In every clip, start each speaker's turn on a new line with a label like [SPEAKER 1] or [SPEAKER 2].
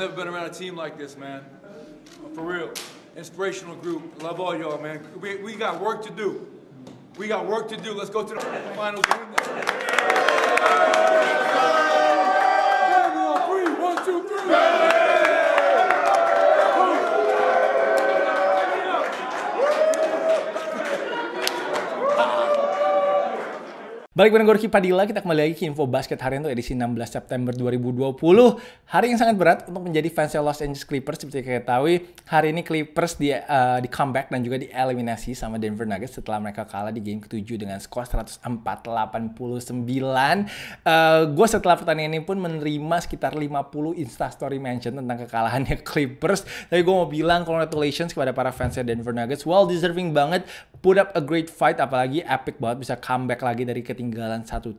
[SPEAKER 1] never been around a team like this, man. For real. Inspirational group. Love all y'all, man. We, we got work to do. We got work to do. Let's go to the finals. Balik bareng Gorky Padilla, kita kembali lagi ke Info Basket hari ini tuh edisi 16 September 2020. Hari yang sangat berat untuk menjadi fans Los Angeles Clippers. Seperti kita ketahui, hari ini Clippers di, uh, di comeback dan juga dieliminasi sama Denver Nuggets setelah mereka kalah di game ke-7 dengan skor 104-89. Uh, Gue setelah pertandingan ini pun menerima sekitar 50 instastory mention tentang kekalahannya Clippers. Tapi gue mau bilang congratulations kepada para fansnya Denver Nuggets. Well deserving banget put up a great fight apalagi epic banget bisa comeback lagi dari ketinggalan 1-3.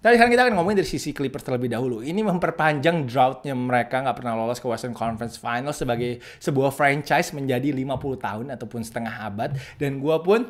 [SPEAKER 1] Tapi sekarang kita akan ngomongin dari sisi Clippers terlebih dahulu. Ini memperpanjang droughtnya mereka nggak pernah lolos ke Western Conference Finals sebagai sebuah franchise menjadi 50 tahun ataupun setengah abad dan gue pun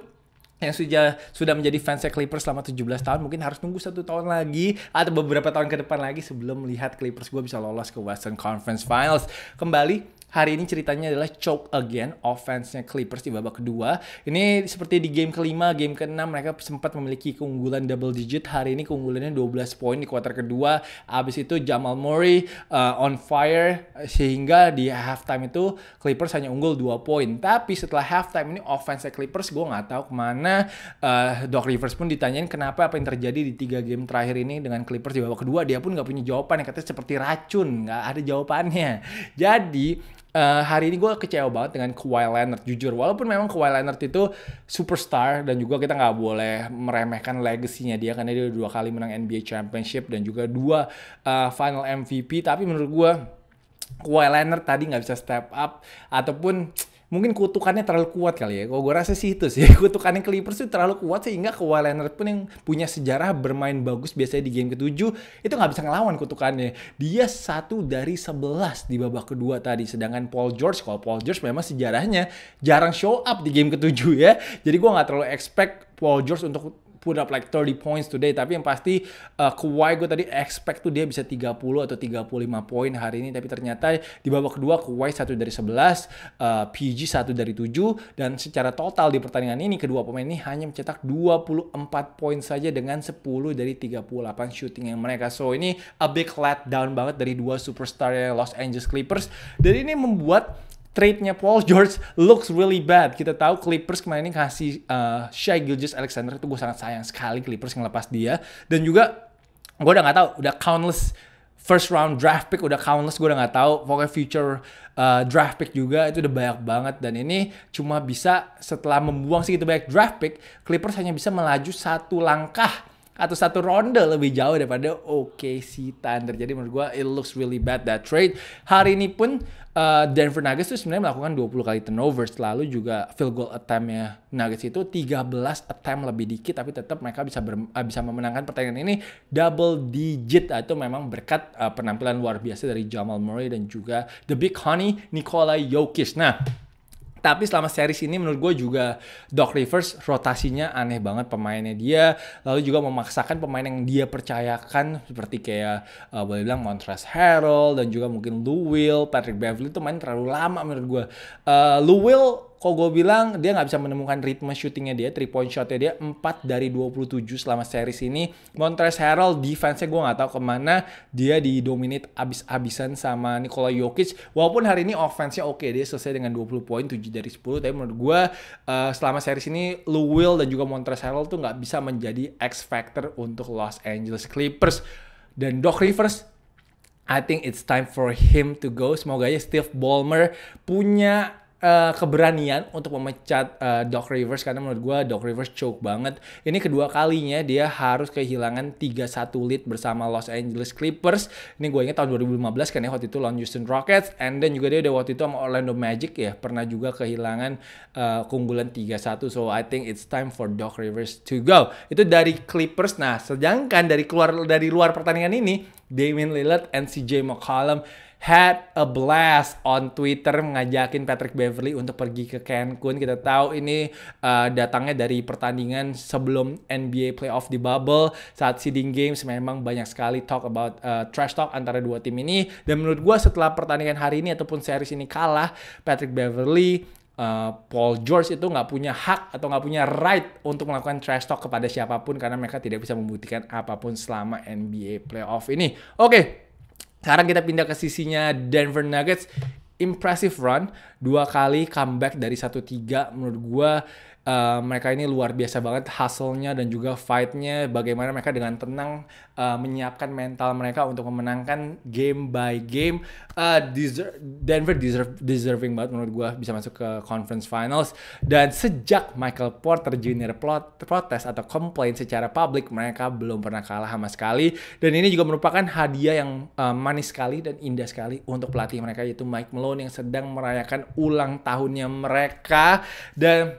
[SPEAKER 1] yang sudah sudah menjadi fansnya Clippers selama 17 tahun mungkin harus nunggu satu tahun lagi atau beberapa tahun ke depan lagi sebelum melihat Clippers gue bisa lolos ke Western Conference Finals. Kembali hari ini ceritanya adalah choke again offense-nya Clippers di babak kedua. Ini seperti di game kelima, game keenam mereka sempat memiliki keunggulan double digit. Hari ini keunggulannya 12 poin di kuarter kedua. Abis itu Jamal Murray uh, on fire sehingga di halftime itu Clippers hanya unggul 2 poin. Tapi setelah halftime ini offense-nya Clippers gue gak tahu kemana karena uh, Doc Rivers pun ditanyain kenapa apa yang terjadi di tiga game terakhir ini dengan Clippers di babak kedua dia pun nggak punya jawaban. yang Katanya seperti racun, nggak ada jawabannya. Jadi Uh, hari ini gue kecewa banget dengan Kawhi Leonard jujur walaupun memang Kawhi Leonard itu superstar dan juga kita nggak boleh meremehkan legasinya dia karena dia dua kali menang NBA Championship dan juga dua uh, Final MVP tapi menurut gue Kawhi Leonard tadi nggak bisa step up ataupun mungkin kutukannya terlalu kuat kali ya. Kalau gue rasa sih itu sih. Kutukannya Clippers itu terlalu kuat sehingga Kawhi Leonard pun yang punya sejarah bermain bagus biasanya di game ke-7 itu nggak bisa ngelawan kutukannya. Dia satu dari 11 di babak kedua tadi. Sedangkan Paul George, kalau Paul George memang sejarahnya jarang show up di game ke-7 ya. Jadi gue nggak terlalu expect Paul George untuk put up like 30 points today, tapi yang pasti uh, Kawhi gue tadi expect tuh dia bisa 30 atau 35 poin hari ini, tapi ternyata di babak kedua Kawhi satu dari 11, uh, PG satu dari 7, dan secara total di pertandingan ini kedua pemain ini hanya mencetak 24 poin saja dengan 10 dari 38 shooting yang mereka. So ini a big letdown banget dari dua superstar Los Angeles Clippers, dan ini membuat trade-nya Paul George looks really bad. Kita tahu Clippers kemarin ini kasih uh, eh, Shai Gilgis Alexander itu gue sangat sayang sekali Clippers lepas dia dan juga gue udah gak tahu udah countless first round draft pick udah countless gue udah nggak tahu pokoknya future uh, draft pick juga itu udah banyak banget dan ini cuma bisa setelah membuang segitu banyak draft pick Clippers hanya bisa melaju satu langkah atau satu ronde lebih jauh daripada OKC Thunder. Jadi menurut gue it looks really bad that trade. Hari ini pun uh, Denver Nuggets itu sebenarnya melakukan 20 kali turnover selalu juga field goal attempt-nya Nuggets itu 13 attempt lebih dikit tapi tetap mereka bisa ber, eh, bisa memenangkan pertandingan ini double digit atau ah, memang berkat uh, penampilan luar biasa dari Jamal Murray dan juga The Big Honey Nikola Jokic. Nah, tapi selama series ini menurut gue juga Doc Rivers rotasinya aneh banget pemainnya dia. Lalu juga memaksakan pemain yang dia percayakan seperti kayak uh, boleh bilang Montrezl Harrell dan juga mungkin Lou Will, Patrick Beverly itu main terlalu lama menurut gue. Uh, Lou Will kok gue bilang dia nggak bisa menemukan ritme shootingnya dia, three point shotnya dia 4 dari 27 selama series ini. Montrezl Harrell defense-nya gue nggak tahu kemana dia didominate abis-abisan sama Nikola Jokic. Walaupun hari ini offense-nya oke, okay, dia selesai dengan 20 poin, 7 dari 10. Tapi menurut gue uh, selama series ini Lou Will dan juga Montrezl Harrell tuh nggak bisa menjadi X factor untuk Los Angeles Clippers. Dan Doc Rivers I think it's time for him to go. Semoga aja Steve Ballmer punya Eh, keberanian untuk memecat uh, Doc Rivers karena menurut gue Doc Rivers choke banget. Ini kedua kalinya dia harus kehilangan 3-1 lead bersama Los Angeles Clippers. Ini gue ingat tahun 2015 kan ya waktu itu lawan Houston Rockets and then juga dia udah waktu itu sama Orlando Magic ya pernah juga kehilangan uh, keunggulan 3-1. So I think it's time for Doc Rivers to go. Itu dari Clippers. Nah, sedangkan dari keluar dari luar pertandingan ini Damian Lillard and CJ McCollum had a blast on Twitter mengajakin Patrick Beverly untuk pergi ke Cancun. Kita tahu ini uh, datangnya dari pertandingan sebelum NBA playoff di bubble. Saat seeding games memang banyak sekali talk about uh, trash talk antara dua tim ini. Dan menurut gue setelah pertandingan hari ini ataupun series ini kalah, Patrick Beverly Uh, Paul George itu nggak punya hak atau nggak punya right untuk melakukan trash talk kepada siapapun karena mereka tidak bisa membuktikan apapun selama NBA playoff ini. Oke, okay, sekarang kita pindah ke sisinya Denver Nuggets. Impressive run, dua kali comeback dari 1-3 menurut gue Uh, mereka ini luar biasa banget hasilnya dan juga fightnya bagaimana mereka dengan tenang uh, menyiapkan mental mereka untuk memenangkan game by game uh, deser- Denver deserve, deserving banget menurut gue bisa masuk ke conference finals dan sejak Michael Porter Jr. protes atau komplain secara publik mereka belum pernah kalah sama sekali dan ini juga merupakan hadiah yang uh, manis sekali dan indah sekali untuk pelatih mereka yaitu Mike Malone yang sedang merayakan ulang tahunnya mereka dan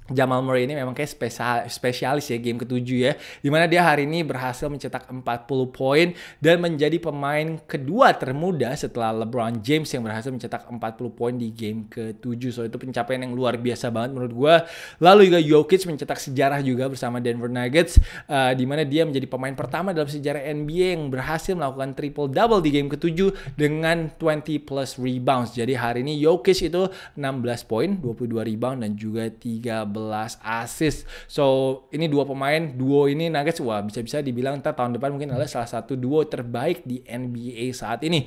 [SPEAKER 1] Jamal Murray ini memang kayak spesial, spesialis ya game ketujuh ya. Dimana dia hari ini berhasil mencetak 40 poin dan menjadi pemain kedua termuda setelah LeBron James yang berhasil mencetak 40 poin di game ketujuh. So itu pencapaian yang luar biasa banget menurut gue. Lalu juga Jokic mencetak sejarah juga bersama Denver Nuggets. Uh, eh, dimana dia menjadi pemain pertama dalam sejarah NBA yang berhasil melakukan triple double di game ketujuh dengan 20 plus rebounds. Jadi hari ini Jokic itu 16 poin, 22 rebound dan juga 13 11 asis, So ini dua pemain duo ini Nuggets wah bisa-bisa dibilang ntar tahun depan mungkin adalah salah satu duo terbaik di NBA saat ini.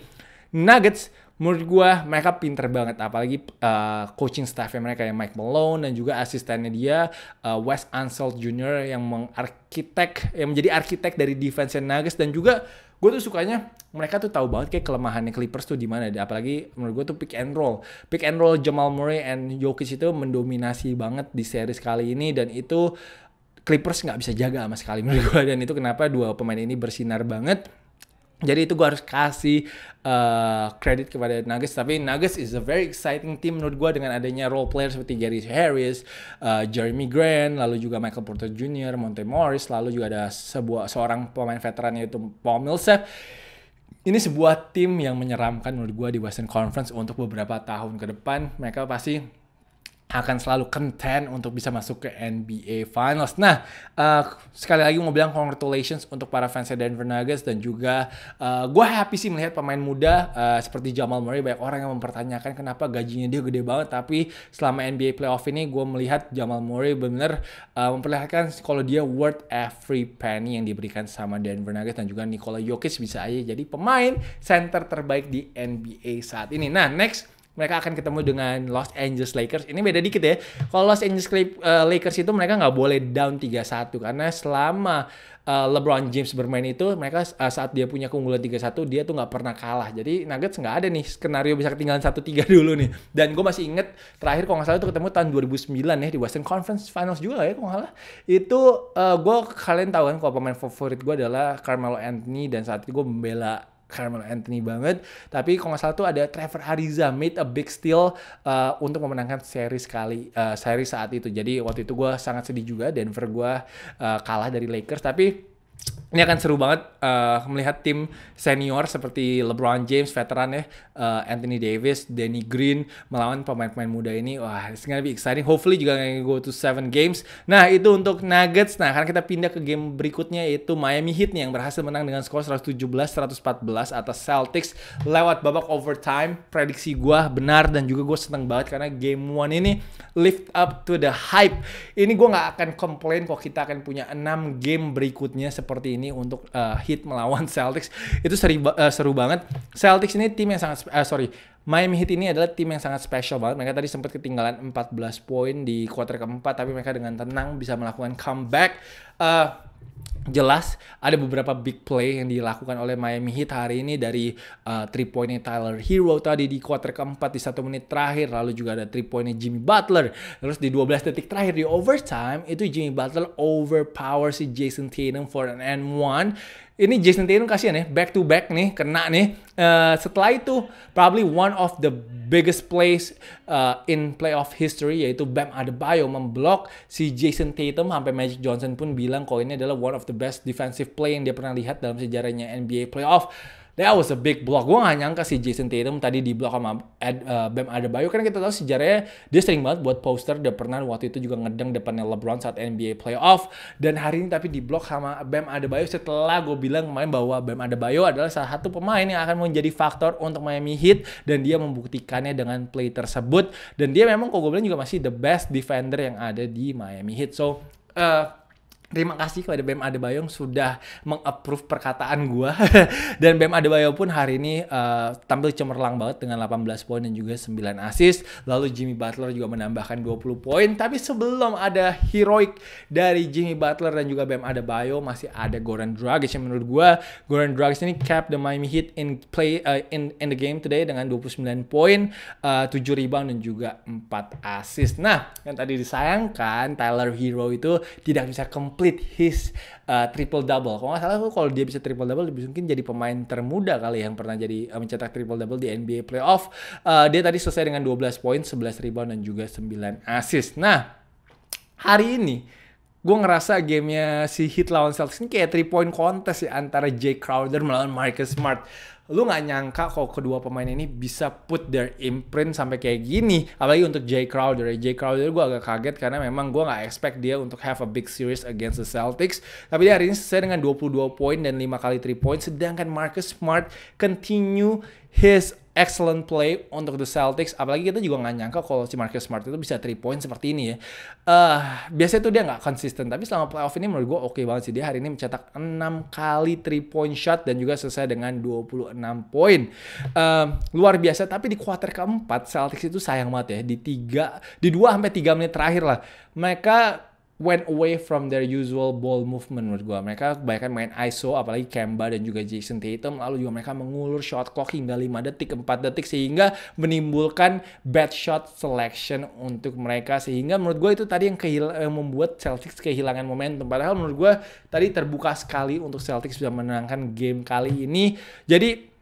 [SPEAKER 1] Nuggets menurut gue mereka pinter banget apalagi uh, coaching staffnya mereka yang Mike Malone dan juga asistennya dia uh, Wes Unseld Jr yang mengarkitek yang menjadi arsitek dari defense Nuggets dan juga gue tuh sukanya mereka tuh tahu banget kayak kelemahannya Clippers tuh di mana apalagi menurut gue tuh pick and roll pick and roll Jamal Murray and Jokic itu mendominasi banget di series kali ini dan itu Clippers nggak bisa jaga sama sekali menurut gue dan itu kenapa dua pemain ini bersinar banget jadi itu gue harus kasih kredit eh, uh, kepada Nuggets. Tapi Nuggets is a very exciting team menurut gue dengan adanya role player seperti Gary Harris, uh, Jeremy Grant, lalu juga Michael Porter Jr., Monte Morris, lalu juga ada sebuah seorang pemain veteran yaitu Paul Millsap. Ini sebuah tim yang menyeramkan menurut gue di Western Conference untuk beberapa tahun ke depan. Mereka pasti akan selalu content untuk bisa masuk ke NBA Finals. Nah, uh, sekali lagi mau bilang congratulations untuk para fans Denver Nuggets dan juga uh, eh, gue happy sih melihat pemain muda uh, seperti Jamal Murray. Banyak orang yang mempertanyakan kenapa gajinya dia gede banget, tapi selama NBA playoff ini gue melihat Jamal Murray benar uh, memperlihatkan kalau dia worth every penny yang diberikan sama Denver Nuggets dan juga Nikola Jokic bisa aja jadi pemain center terbaik di NBA saat ini. Nah, next mereka akan ketemu dengan Los Angeles Lakers. Ini beda dikit ya. Kalau Los Angeles eh, Lakers itu mereka nggak boleh down 3-1 karena selama uh, LeBron James bermain itu mereka uh, saat dia punya keunggulan 3-1 dia tuh nggak pernah kalah. Jadi Nuggets nggak ada nih skenario bisa ketinggalan 1-3 dulu nih. Dan gue masih inget terakhir kalau nggak salah itu ketemu tahun 2009 ya di Western Conference Finals juga ya kalau nggak salah. Itu uh, gue kalian tahu kan kalau pemain favorit gue adalah Carmelo Anthony dan saat itu gue membela Carmelo Anthony banget. Tapi kalau nggak salah tuh ada Trevor Ariza made a big steal uh, untuk memenangkan seri sekali uh, seri saat itu. Jadi waktu itu gue sangat sedih juga Denver gue uh, kalah dari Lakers tapi ini akan seru banget uh, melihat tim senior seperti LeBron James veteran ya, uh, Anthony Davis, Danny Green melawan pemain-pemain muda ini. Wah, it's gonna be exciting. Hopefully juga gonna go to seven games. Nah, itu untuk Nuggets. Nah, karena kita pindah ke game berikutnya yaitu Miami Heat nih yang berhasil menang dengan skor 117-114 atas Celtics lewat babak overtime. Prediksi gue benar dan juga gue seneng banget karena game one ini lift up to the hype. Ini gue gak akan komplain kok kita akan punya 6 game berikutnya seperti ini untuk uh, eh, Heat melawan Celtics itu seri, uh, seru banget. Celtics ini tim yang sangat uh, sorry Miami Heat ini adalah tim yang sangat spesial banget. Mereka tadi sempat ketinggalan 14 poin di quarter keempat tapi mereka dengan tenang bisa melakukan comeback. Uh, jelas ada beberapa big play yang dilakukan oleh Miami Heat hari ini dari uh, eh, three pointnya Tyler Hero tadi di kuarter keempat di satu menit terakhir lalu juga ada three pointnya Jimmy Butler terus di 12 detik terakhir di overtime itu Jimmy Butler overpower si Jason Tatum for an and one ini Jason Tatum kasihan ya, back to back nih, kena nih. Uh, setelah itu, probably one of the biggest plays uh, in playoff history, yaitu Bam Adebayo memblok si Jason Tatum, sampai Magic Johnson pun bilang kalau ini adalah one of the best defensive play yang dia pernah lihat dalam sejarahnya NBA playoff. That was a big block. Gue gak nyangka si Jason Tatum tadi di block sama Ad, uh, Bam Adebayo. Karena kita tahu sejarahnya dia sering banget buat poster. Dia pernah waktu itu juga ngedeng depannya LeBron saat NBA playoff. Dan hari ini tapi di block sama Bam Adebayo setelah gue bilang kemarin bahwa Bam Adebayo adalah salah satu pemain yang akan menjadi faktor untuk Miami Heat. Dan dia membuktikannya dengan play tersebut. Dan dia memang kalau gue bilang juga masih the best defender yang ada di Miami Heat. So, uh, Terima kasih kepada BEM Adebayo yang sudah mengapprove perkataan gua dan BEM Adebayo pun hari ini uh, tampil cemerlang banget dengan 18 poin dan juga 9 assist. Lalu Jimmy Butler juga menambahkan 20 poin tapi sebelum ada heroik dari Jimmy Butler dan juga BEM Adebayo masih ada Goran Dragic yang menurut gua Goran Dragic ini cap the Miami Heat in play uh, in in the game today dengan 29 poin, eh, uh, 7 rebound dan juga 4 assist. Nah, yang tadi disayangkan Tyler Hero itu tidak bisa kembali complete his uh, triple double. Kalau nggak salah kalau dia bisa triple double lebih mungkin jadi pemain termuda kali yang pernah jadi uh, mencetak triple double di NBA playoff. Uh, dia tadi selesai dengan 12 poin, 11 rebound dan juga 9 assist. Nah, hari ini gue ngerasa gamenya si Heat lawan Celtics ini kayak 3 point contest ya antara Jay Crowder melawan Marcus Smart. Lu gak nyangka kok kedua pemain ini bisa put their imprint sampai kayak gini. Apalagi untuk Jay Crowder. Ya. Jay Crowder gue agak kaget karena memang gue gak expect dia untuk have a big series against the Celtics. Tapi dia hari ini selesai dengan 22 poin dan 5 kali 3 point. Sedangkan Marcus Smart continue his excellent play untuk the Celtics. Apalagi kita juga nggak nyangka kalau si Marcus Smart itu bisa three point seperti ini ya. Uh, biasanya tuh dia nggak konsisten, tapi selama playoff ini menurut gue oke okay banget sih. Dia hari ini mencetak 6 kali three point shot dan juga selesai dengan 26 poin. Uh, luar biasa, tapi di kuarter keempat Celtics itu sayang banget ya. Di tiga, di 2 sampai 3 menit terakhir lah. Mereka went away from their usual ball movement menurut gue. Mereka kebanyakan main ISO, apalagi Kemba dan juga Jason Tatum. Lalu juga mereka mengulur shot clock hingga 5 detik, 4 detik sehingga menimbulkan bad shot selection untuk mereka. Sehingga menurut gue itu tadi yang, yang membuat Celtics kehilangan momentum. Padahal menurut gue tadi terbuka sekali untuk Celtics bisa menangkan game kali ini. Jadi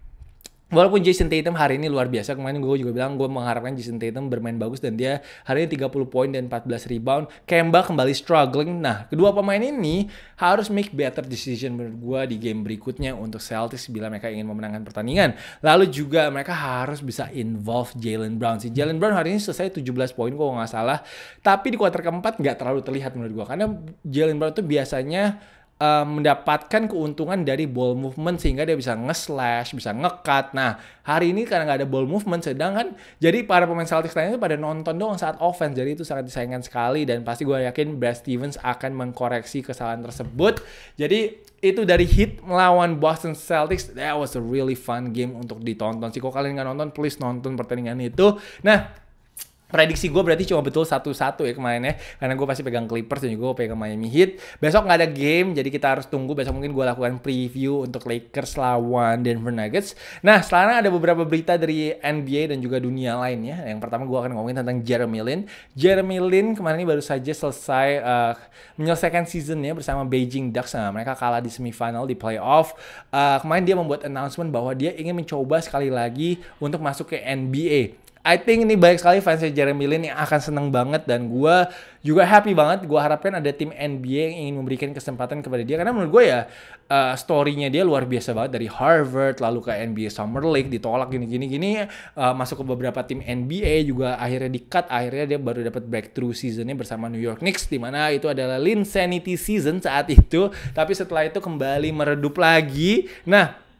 [SPEAKER 1] Walaupun Jason Tatum hari ini luar biasa, kemarin gue juga bilang gue mengharapkan Jason Tatum bermain bagus dan dia hari ini 30 poin dan 14 rebound. Kemba kembali struggling. Nah, kedua pemain ini harus make better decision menurut gue di game berikutnya untuk Celtics bila mereka ingin memenangkan pertandingan. Lalu juga mereka harus bisa involve Jalen Brown. Si Jalen Brown hari ini selesai 17 poin kalau nggak salah. Tapi di kuarter keempat nggak terlalu terlihat menurut gue. Karena Jalen Brown itu biasanya uh, mendapatkan keuntungan dari ball movement sehingga dia bisa nge-slash, bisa nge-cut. Nah, hari ini karena nggak ada ball movement sedangkan jadi para pemain Celtics lainnya pada nonton doang saat offense. Jadi itu sangat disayangkan sekali dan pasti gue yakin Brad Stevens akan mengkoreksi kesalahan tersebut. Jadi itu dari hit melawan Boston Celtics that was a really fun game untuk ditonton sih kalau kalian nggak nonton please nonton pertandingan itu nah prediksi gue berarti cuma betul satu-satu ya kemarin ya karena gue pasti pegang Clippers dan juga gue pegang Miami Heat besok nggak ada game jadi kita harus tunggu besok mungkin gue lakukan preview untuk Lakers lawan Denver Nuggets nah sekarang ada beberapa berita dari NBA dan juga dunia lainnya yang pertama gue akan ngomongin tentang Jeremy Lin Jeremy Lin kemarin ini baru saja selesai uh, menyelesaikan seasonnya bersama Beijing Ducks nah, mereka kalah di semifinal di playoff uh, kemarin dia membuat announcement bahwa dia ingin mencoba sekali lagi untuk masuk ke NBA I think ini baik sekali fansnya Jeremy Lin yang akan seneng banget dan gue juga happy banget. Gue harapkan ada tim NBA yang ingin memberikan kesempatan kepada dia karena menurut gue ya uh, story-nya dia luar biasa banget dari Harvard lalu ke NBA Summer League ditolak gini-gini gini uh, masuk ke beberapa tim NBA juga akhirnya di cut akhirnya dia baru dapat breakthrough season-nya bersama New York Knicks Dimana itu adalah Lin Sanity season saat itu tapi setelah itu kembali meredup lagi. Nah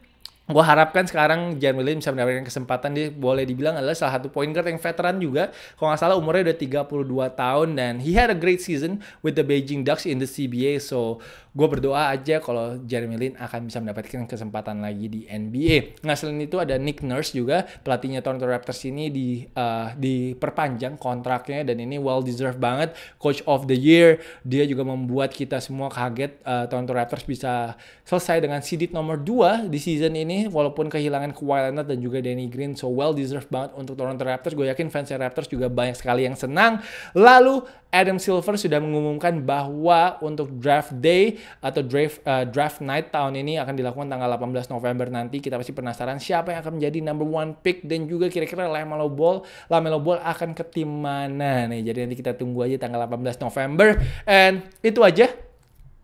[SPEAKER 1] gue harapkan sekarang Jan Williams bisa mendapatkan kesempatan dia boleh dibilang adalah salah satu point guard yang veteran juga kalau nggak salah umurnya udah 32 tahun dan he had a great season with the Beijing Ducks in the CBA so gue berdoa aja kalau Jeremy Lin akan bisa mendapatkan kesempatan lagi di NBA. Nah selain itu ada Nick Nurse juga pelatihnya Toronto Raptors ini di uh, diperpanjang kontraknya dan ini well deserved banget Coach of the Year. Dia juga membuat kita semua kaget uh, Toronto Raptors bisa selesai dengan seeded nomor 2 di season ini walaupun kehilangan Kawhi Leonard dan juga Danny Green so well deserved banget untuk Toronto Raptors. Gue yakin fans Raptors juga banyak sekali yang senang. Lalu Adam Silver sudah mengumumkan bahwa untuk draft day atau draft uh, draft night tahun ini akan dilakukan tanggal 18 November nanti. Kita pasti penasaran siapa yang akan menjadi number one pick dan juga kira-kira Lamelo Ball, Lamelo Ball akan ke tim mana nih. Jadi nanti kita tunggu aja tanggal 18 November and itu aja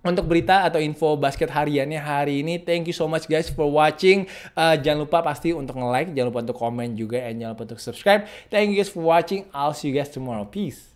[SPEAKER 1] untuk berita atau info basket hariannya hari ini. Thank you so much guys for watching. Uh, jangan lupa pasti untuk nge-like, jangan lupa untuk komen juga, and jangan lupa untuk subscribe. Thank you guys for watching. I'll see you guys tomorrow. Peace.